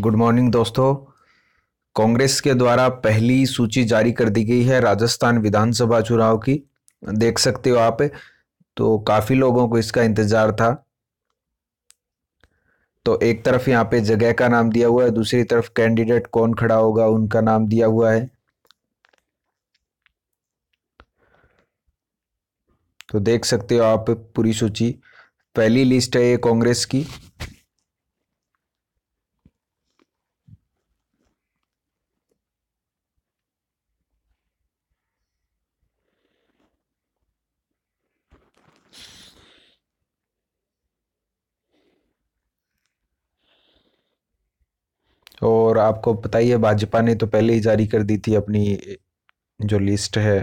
good morning दोस्तों कांग्रेस के द्वारा पहली सूची जारी कर दी गई है राजस्थान विधानसभा चुनाव की देख सकते हो आप तो काफ़ी लोगों को इसका इंतज़ार था तो एक तरफ यहाँ पे जगह का नाम दिया हुआ है दूसरी तरफ कैंडिडेट कौन खड़ा होगा उनका नाम दिया हुआ है तो देख सकते हो आप पूरी सूची पहली लिस्ट है ये कांग्रेस की आपको पता ही है भाजपा ने तो पहले ही जारी कर दी थी अपनी जो लिस्ट है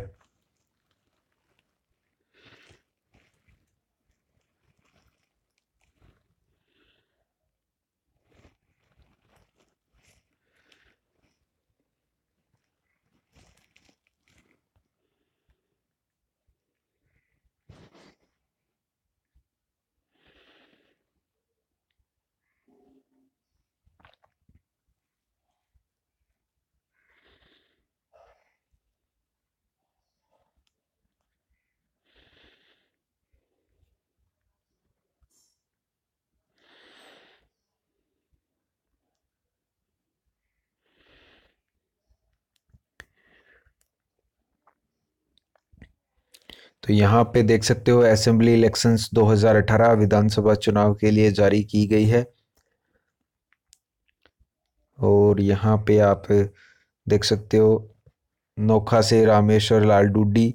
तो यहाँ पे देख सकते हो असेंबली इलेक्शंस 2018 विधानसभा चुनाव के लिए जारी की गई है और यहाँ पे आप देख सकते हो नोखा से रामेश्वर लाल डूडी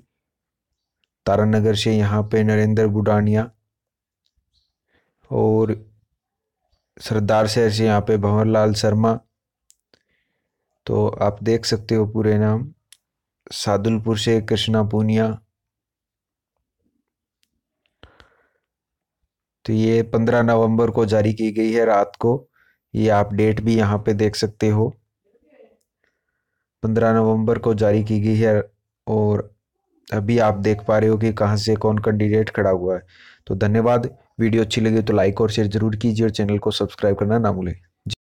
तारानगर से यहाँ पे नरेंद्र बुडानिया और सरदार शहर से यहाँ पे भंवर लाल शर्मा तो आप देख सकते हो पूरे नाम सादुलपुर से कृष्णा पूनिया तो ये पंद्रह नवंबर को जारी की गई है रात को ये आप डेट भी यहाँ पे देख सकते हो पंद्रह नवंबर को जारी की गई है और अभी आप देख पा रहे हो कि कहाँ से कौन कैंडिडेट खड़ा हुआ है तो धन्यवाद वीडियो अच्छी लगी तो लाइक और शेयर जरूर कीजिए और चैनल को सब्सक्राइब करना ना भूलें